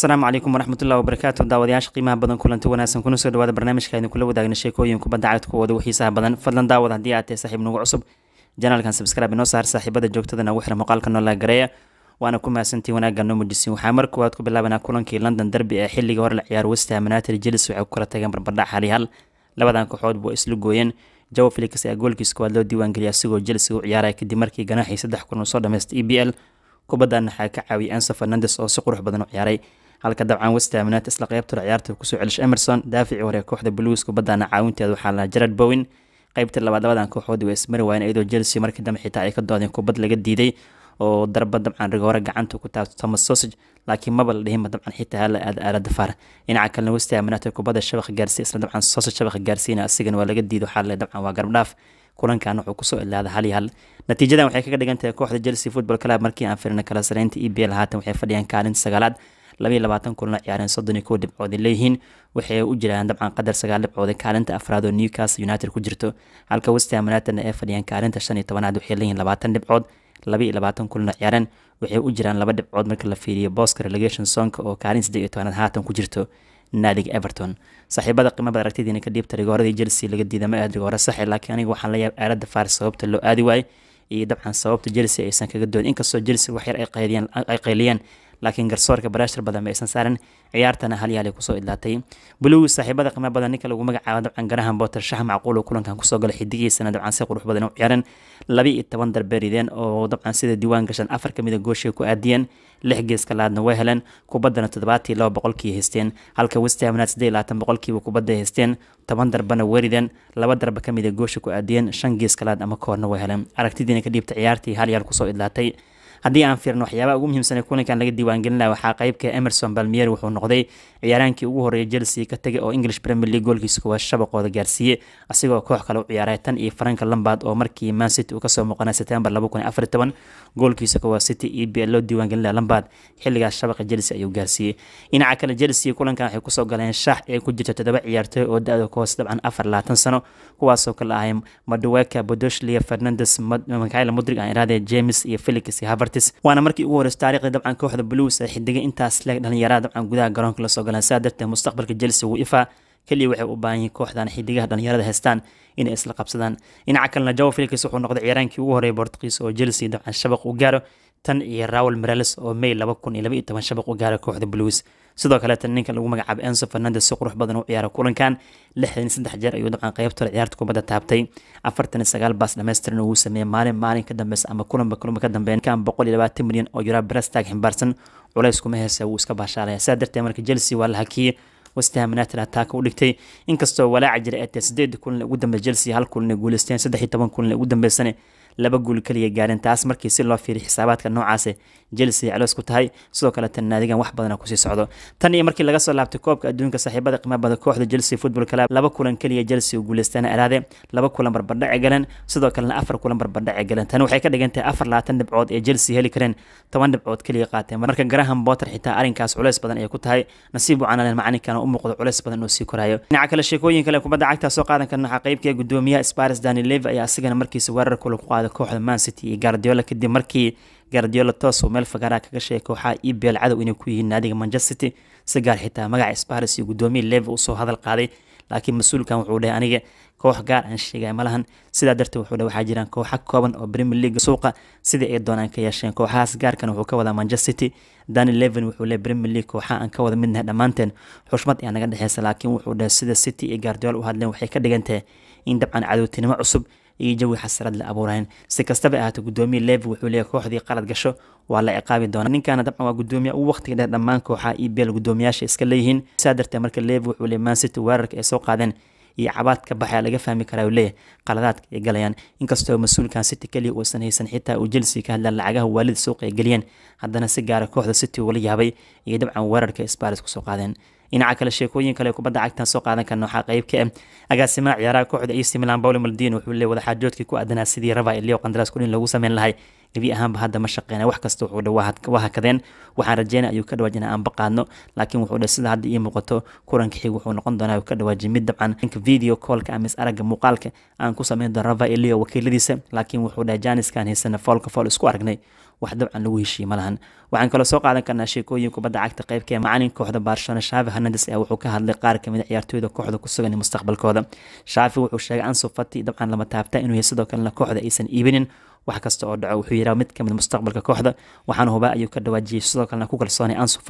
asalaamu calaykum waraxmatullahi wabarakaatu daawadayaasha qiimaha badan kulanti wanaagsan kuna soo dhawaada barnaamijkaaynu kula wadaagna sheekooyin kubadda cagdkooda wixiisaha badan fadlan daawad haddii aad tahay saaxiib nagu cusub janaalkan subscribe inoo saar saaxiibada joogtadana ugu xira muuqaalka noolaa gareeya waana ku mahadsantii wanaagga noo muujisiin waxaa mar koowaad ku bilaabanaa kulankii london derby ee xilligii hore la ciyaar westham united jelis waxay ku kala tageen barbadhac halihal labadan kooxood buu isla gooyeen jawo felix ayaa goolkiis koowaad loo diiwaangeliya asigoo jelis u ciyaaraya kadib markii ganaaxii saddex kulan soo dhamaystay e b l kubaddan waxaa ka caawiyay anso fernandes oo si qurux badan u ciyaaray halka dabcan westaamnat isla qaybtura ciyaarta kusoo celish emerson daaficii hore kooxda blues kubadana caawinteeda waxaa lahaa jarad bowin qeybta labaad labadan kooxood waa ismarwaayen iyadoo chelsea markii dambe xitaa ay ka doodeen kubad laga diiday oo darba dabcan rigoore gacanta ku taabto thomas sausage laakiin maba la dhihinba dabcan xitaa hala aada aala dafaar dhinaca kalena westaamnata kubadda shabaqa gaarsiiya isla dabcan sausage shabaqa gaarsiina asigana waa laga diido waxaa le dabcan waa garbdhaaf kulankan wuxuu kusoo ilaada hal iyo hal natiijadan waxay kaga dhigan kooxda chelsea football club markii aan firina kala sareynta e b l haatan waxay fadhiyaan kaalin sagaalaad kulna ciyaareen soddoni kow dhibcood leeyihiin waxay u jiraan dabcan qadar sagaal dhibcood kaalinta afraadoo newcastle united ku jirto halka westham unitedna ay fadhiyaan kaalinta shan iyo tobanaad waxay leeyihiin labaatan dhibcood laba iyo labaatan kulna ciyaareen waxay u jiraan laba dhibcood marka la fiiriyo booska relegation sonka oo kaalin saddex iyo tobanaad haatan ku jirto naadiga everton saaxiibada qiimada aragtidiina ka dhiibta rigooradii chelsea laga diida ma aad rigooro saxe laakiin aniga waxaan la yaab faar sababta loo aadi waaye iyo dabcan sababta chelsea aysan kaga doon inkastoo chelsea waxyar ay qayliyaan laakiin garsoorka baraashir badan ma aysan saaran ciyaartana halyaalay kusoo idlaatay buluwi saaxiibada qiimo badan ninka lagu magacaabo dabcan garahan boter shah macquul oo kulankan kusoo galay xidigiisana dabcan si qurux badan u ciyaareen laba iyo toban darbeerideen oo dabcan sida diiwaan gashan afar kamid a gooshay ku aadiyeen lix geeska laadna way heleen kubaddana toddobaatii laba boqolkii haysteen halka westham united siddeed labaatan boqolkiiba kubadda haysteen toban darbana weerideen laba darba kamid a goosha ku aadiyeen shan gees kalaad ama koorna way heleen aragtidiina ka dhiibta ciyaartii halyaal kusoo idlaatay haddii aan fiirno waxyaabaha ugu muhiimsanee kulankan laga diiwaangelin laha waxaa qaybka emerson balmier wuxuu noqday ciyaaraankii ugu horreeya chelsea ka tegay oo english premier league goolkiisa kuwaa shabaqooda gaarsiiyey asigoo koox kale u ciyaaray tan iyo franka lambard oo markii man city uu kasoo muuqanay september goolkiisa kuwaa city iyo bl loo diiwaangelin laha lambard xilligaas shabaqa chelsea ayuu gaarsiiyey dhinaca kale chelsea kulankan waxay kusoo galeen shax ee ku jirta toddoba ciyaartooy oo da-da ka hoos dabcan afar labaatan sano kuwaasoo kala ahay madweka bodoshlia fernandes mikael mudrig aan iraade james iyo felix havert Ortiz waana markii ugu horeysa taariikhda dabcan kooxda Blues ee xidigay intaas leeg dhalinyarada dabcan gudaha garoonka la soo galaan saa darteed mustaqbalka Chelsea wuu ifa kaliya waxay u baahan yihiin kooxdan xidigaha dhalinyarada haystaan inay isla qabsadaan dhinaca kalena Joao Felix wuxuu noqday ciyaaraankii ugu horeeyay Portugiis oo Chelsea dabcan shabaq u gaaro tan iyo rawel morales oo may laba kun iyo laba iyo toban shabaq u gaara kooxda blues sidoo kaleeta ninka lagu magacaabo enso fernandes si qurux badan u ciyaara kulankan lixdan saddex jeer ayuu dabcan qaybta ciyaarta kubadda taabtay afartan sagaal baas dhammaystiran uu sameeyey maalin maalin ka dambeysa ama kulanba kulanba ka dambeyn kan boqol iyo labaatan milyan oo yura brestag ximbaarsan culays kuma heesa wuu iska baashaalaya sidaa darteed marka chelsea waa la westham united hataaka u dhigtay inkastoo walaaca jira ee tee sideed kulan ugu dambeysay chelsea hal kulan guuleysteen saddex iyo toban kulan ugu dambeysane laba guul kaliya gaarin taas markii si loo fiiriyo xisaabaadka noocaasi jelsea caloos ku tahay sidoo kale naadigan wax badana kusii socdo tan iyo markii laga soo laabtay koobka adduunka saaxiibada qiimabada kooxda jelsea football club laba kulan kaliya jelsea u guuleystana araade laba kulan barbardhaci galeen sidoo kalena afar kulan barbardhaci galeen tan waxay ka dhigan afar labaatan dhibcood ee jelsea heli kareen toban dhibcood kaliya qaateen marka graham botter xitaa arrinkaas culeys badan ayay ku tahay nasiib wacanalen macalinkana u muuqdo culeys badan inuu sii korayo dhinaca kale sheekooyin kale kubadda cagta soo qaadan karna waxaa qeybkii ah gudoomiyaha sparis dani leve ayaa asigana markiisa weerar kula ku qaadan qaado kooxda mancity iyo gardiola kadib markii gardiola toos meel fagaaraa ah kaga sheegay kooxaha ebl cadow inay ku yihiin naadiga manchester si gaar ah xitaa magaca sparis iyo guddoomiye leve usoo hadal qaaday laakiin mas-uulkan wuxuu dhahay aniga koox gaar aan ah sheegay malahan sidaa darteed wuxuu dhahay waxaa jiraan kooxa kooban oo Premier League suuqa sida ay doonaan ka yeesheen kooxahaas gaarkan wuxuu ka wadaa Manchester City Danny Levin wuxuu leeyahay Premier League kooxa aan ka wada midnahay dhammaanteen xushmad ayaa naga dhexeysa laakiin wuxuu dhahay sida City iyo Guardiola u hadleen waxay ka dhigan tahay in dabcan cadowtinimo cusub iyo jawi xasarad la abuureen si kastaba ahaatee gudoomiye levi wuxuu leeyahy kooxdii qalad gasho waa la ciqaabi doona ninkaana dabcan waa gudoomiya u waqtiga dheer dhammaan kooxaha iyo beel gudoomiyaasha iska leeyihiin saa darteed marka levi wuxuu leey maansity weerarka ay soo qaadeen iyo cabaad ka laga fahmi karaa uu leeyahay qaladaadka ay galayaan inkastoo mas-uulkan city keliya uusan haysan xitaa uu jelsea ka hadlaan lacagaha waalida suuqa ay geliyeen haddana si gaara ah kooxda city ula yaabay iyo dabcan weerarka sbaaris kusoo qaadeen dhinaca kale sheekooyin kale kubadda cagtan soo qaadan karna waxaa qeybka ah agaasima ciyaaraha kooxda east milan paulo maldini wuxuu leey wadaxaajoodkii ku aadanaa sidii raba ilio qandaraas kudhin lagu sameyn lahay gebi ahaanba hadda ma shaqeyna wax kasta wuxuu waa hakadeen waxaan rajeynaya ayuu ka dhawaajin aan baqaadno laakiin wuxuu sida hadda ii muuqato kulanka xig wuxuu noqon doonaa ka dhawaaji mid dabcan ninka video callka ama ah, aragga muuqaalka aan ku sameyn doono rava elio wakiiladiisa laakiin wuxuu dhahay janiskaan haysana foolka fool isku aragnay wax dabcan lagu heshiiye malahan waxaan kaloo soo qaadan karnaa sheekooyin kubadda cagta qaybka ee macalin kooxda barcelona shaafi hernandes ayaa wuxuu ka hadlay qaar kamid ah ciyaartooyda kooxda ku sugan mustaqbalkooda shaafi wuxuu sheegay ansu fati dabcan lama taabtaa inuu yahay sidoo kalena kooxda aysan iibinin wax kasta oo dhaco wuxuu yidhaha mid kamid ah mustaqbalka kooxda waxaana hubaa ayuu ka dhawaajiyey sidoo kalena ku kalsoonay ansu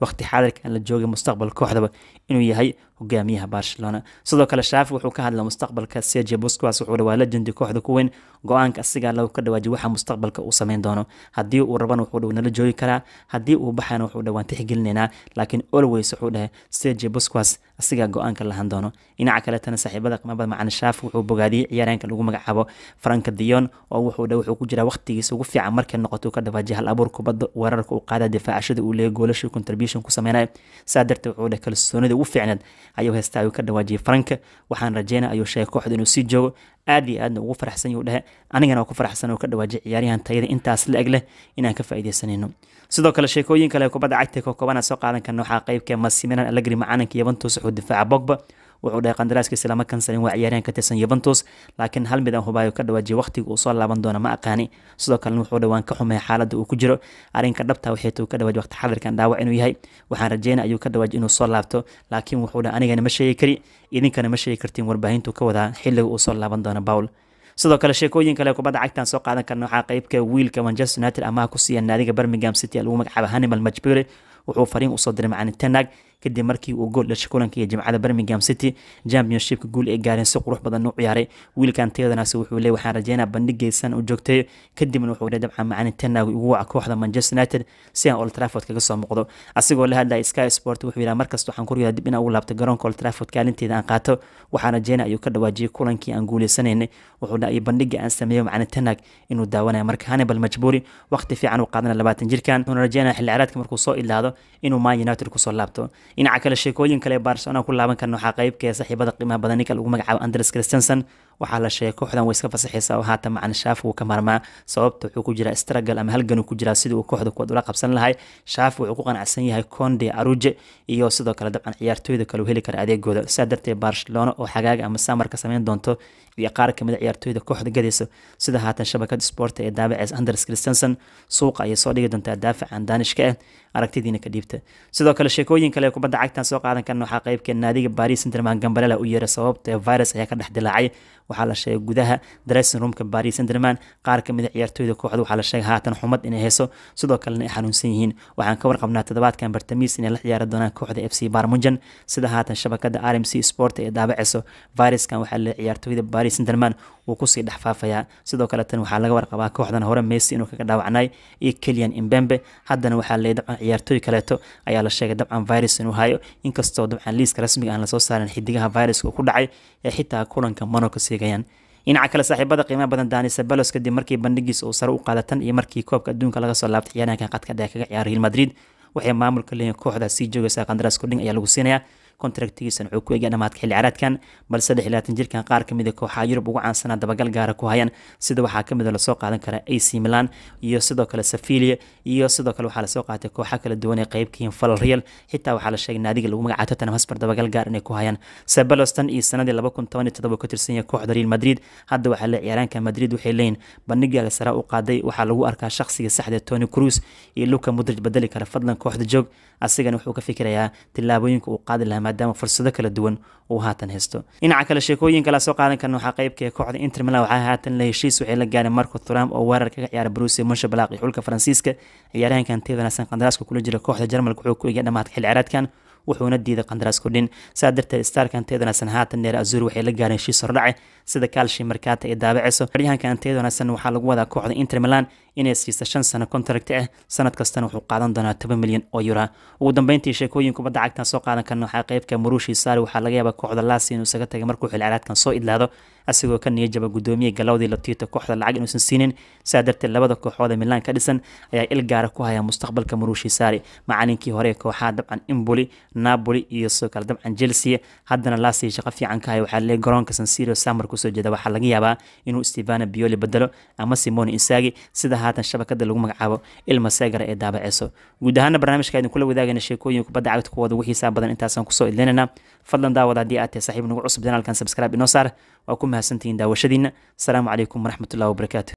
waqti xaadirkan la joogay mustaqbalka kooxdaba inuu yahay hogaamiyaha barcelona sidoo kale shaafi wuxuu ka hadla mustaqbalka serge busquets wuxuu dhawaa legendi kooxda ku weyn go-aanka asigaa lagu ka dhawaajiy waxa mustaqbalka uu sameyn doono haddii uu rabana wuxuu dhow nala joogi karaa haddii uu baxana wuxuu dhawaan tixgelinaynaa laakiin always wuxuu dhahay serge busquets asigaa go-aanka lahan doono dhinaca kaletana saaxiibada qimabada macaan shaaf wuxuu bogaadiyey ciyaaryaanka lagu magacaabo frank dion oo wuxuu wuxuu ku jiraa waqtigiisa ugu fiican markay noqoto ka dhawaajay hal abuur kubadda weerarka uu qaada difaacashada uu leeyay goolasha contribution ku sameynaya saa darteed wuxuu dhe kalsoonida ugu fiicneed ayuu heystaa ayuu ka dhawaajiyey frank waxaan rajeynaya ayuu sheegay kooxda inuu sii joogo aad iyo aadna ugu faraxsan yuu dhehe anigana oo ku faraxsan oo ka dhawaajiy ciyaaryahan tayada intaas la eg leh inaan ka faa'iidaysanayno sidoo kale sheekooyin kale kubadda cagta ka kooban soo qaadan karna waxaa qeybkee ah masiminan allegri macalinka yuventus wuxuu difaaca bogba wuxuu dhahay qandaraaskiisa lama kansalin waa ciyaaryahan ka tirsan yuventus laakiin hal mid aan ah hubaayo ka dhawaajiya waqtiga uu soo laaban doono ma aqaani sidoo kalena wuxuu dhawaan ka xumaya xaaladda uu ku jiro arrinka dhabta ah waxay tuu ka dhawaaji waqti xadirkan dhaawac inuu yahay waxaan rajeynaya ayuu ka dhawaaji inuu soo laabto laakiin wuxuu dhahay anigana ma sheegi kari idinkana ma sheegi kartiin warbaahintuu ka wadaa xilliga uu soo laaban doono bawl sidoo kale sheekooyin kale kubadda cagtan soo qaadan karna waxaa qeybka wiilka manchester united amaha ku siiya naadiga birmingham city lagu magacaaba hanimal majbure wuxuu fariin usoo diray macalin tenag kadib markii uu gool dhashay kulanka iyo jimcada Birmingham City Championshipka guul ay gaareen si qurux badan u ciyaaray wiilkan teedanaas wuxuu leeyahay waxaan rajeynayaa bandhigaysan u joogtay kadibna wuxuu leeyahay dabcan macaan ugu waca kooxda Manchester United si aan Old kaga soo muuqdo asigoo la hadlay Sky Sport wuxuu yiraahdaa markasta waxaan kuriyaa dib in u laabto garoonka Old kaalinteeda aan qaato waxaan rajeynayaa ayuu ka dhawaajiyay kulankii aan guuleysanaynay wuxuu dhahay bandhiga aan sameeyo macaan tanaag inuu daawanayo marka Hannibal Majbuuri waqti fiican u qaadanaya 20 jirkan wuxuu rajeynayaa xilli ciyaareedka markuu soo ilaado inuu Man United ku laabto dhinaca kale sheekooyin kale barcelona ku laaban karna waxaa qaybkeeda ah saaxiibada qiimaha badan ninka lagu magacaabo andres christensen waxaa la sheegay kooxdan way iska fasaxaysaa oo haatan macan shaafi uu ka marmaa sababta wuxuu ku jiraa stragal ama halganuu ku jiraa sidii uu kooxda kuwaad ula qabsan lahay shaafi wuxuu ku qanacsan yahay conde aruje iyo sidoo kale dabcan ciyaartooyda kale uu heli kara adeegooda sidaa darteed barcelona oo xagaaga ama samarka samayn doonto iyo qaar kamid a ah ciyaartooyda kooxda gadaysa sida haatan shabakada sporta ee daabaceysa andres christensen suuqa ayay soo dhigi doontaa daafacan daanishka ah aragtidiina ka dhiibta sidoo kale sheekooyin kale kubadda cagtan soo qaadan karna waxaa qaybkee ah naadiga baris senterman gambalela u yeeray sababta virus ayaa ka dhex dilaacay waxaa la sheegay gudaha dressing roomka baris senterman qaar ka mid a ah ciyaartooyda kooxda waxaa la sheegay haatan xumad inay hayso sidoo kalena ay xanuunsan yihiin waxaan ka warqabnaa toddobaadkan bartamiis inay la ciyaari doonaan kooxda f c barmujan sida haatan shabakada r m c sport ee daabacayso viruskan waxaa la ciyaartooyda baris senterman wuu kusii dhex faafayaa sidoo kale tan waxaa laga warqabaa kooxdan hore messi inuu kaga dhaawacnay iyo kelian imbembe haddana waxaa leeda ciyaartooy kaleeto ayaa la sheegay dabcan virus inuu hayo inkastoo dabcan liiska rasmiga ah aan lasoo saarin xidigaha viruska uu ku dhacay ee xitaa kulanka mano ka seegayaan dhinaca kale saaxiibada qiimaha badan danisabalos kadib markii bandhigiisa uu sare u qaada tan iyo markii koobka adduunka laga soo laabtay ciyaaraanka qadka dhee kaga ciyaaray real madrid waxay maamulka leeyihin kooxda sii joogaysa qandaraaskudhin ayaa lagu siinayaa kontraktigiisana wuxuu ku eegaya dhamaadka xilli ciyaareedkan bal saddex iyo jirkan qaar kamid a ah kooxaha yurub ugu caansanaa dabagal gaara ku hayaan sida waxaa kamid ah a lasoo qaadan kara ac milan iyo sidoo kale safilia iyo sidoo kale waxaa lasoo qaatay kooxa kala duwan ee qayb kayihin xitaa waxaa la sheegay naadiga lagu magacaabo tottenham hotspur dabagal gaar inay ku hayaan sebeloston iyo sanadii laba kun toban iyo todoba ka tirsan yahay kooxda real madrid hadda waxaa la ciyaaranka madrid waxay leeyihin bandhigaaga sare u qaaday waxaa lagu arkaa shakhsiga saxda tony cruz iyo luka mudrij bedeli kara fadlan kooxda joog asigana wuxuu ka fikirayaa tillaabooyinka uu qaadi lahaa maadaama fursado kala duwan uu haatan haysto dhinaca kale sheekooyin kala soo qaadan karna waxaa qaybka kooxda inter milan waxaa haatan la heshiis waxay la gaareen marco thuram oo weerarka ka ciyaara brusia monshabalaq iyo xulka faransiiska ciyaarahankan tedansan qandaraaska kula jira kooxda jarmalka wuxuu ku egay dhamaadka xil wuxuuna diiday qandaraas kordhin saa darteed starkan teedonasan haatan dheer azuur waxay la gaareen shiis hordhace eh, sida kaalshi markaata ee daabaceyso xeryahankan teedonasan waxaa lagu wadaa kooxda inter milan inay siisa shan sano kontarakt ah sanad kastana wuxuu qaadan doonaa toban milyan oo yura ugu dambeyntii sheekooyin kubadda cagtan soo qaadan karna waxaa qeybka muruushi saari waxaa laga yaabaa kooxda laasi inuu isaga tagay markuu xilcaraadkan soo idlaado isagoo ka niyajaba guddoomiye galowdii latiito kooxda lacag inuusan siinin saa darteed labada kooxooda milaan ka dhisan ayaa il gaara ku haya mustaqbalka muruushi saari macalinkii hore kooxaha dabcan imboli napoli iyo sidoo kale dabcan chelsea haddana laasi shaqo fiican ka haya waxaa leey garoonka sansirio samar kusoo jeeda waxaa laga yaabaa inuu stevana bioli bedelo ama simone insagi sida haatan shabakada lagu magacaabo ilma seegara ee daabaceyso guud ahaana barnaamijka idin kula wadaagayna sheekooyin kubadda cagta kuwooda wixiisaa badan intaasaan kusoo idlinayna fadlan daawada haddii aad tahay saxiib nagu cusub janaalkan sabskrib inoo saar waa ku mahadsantihiin daawashadiina asalaamu calaykum waraxmatullahi wabarakaatu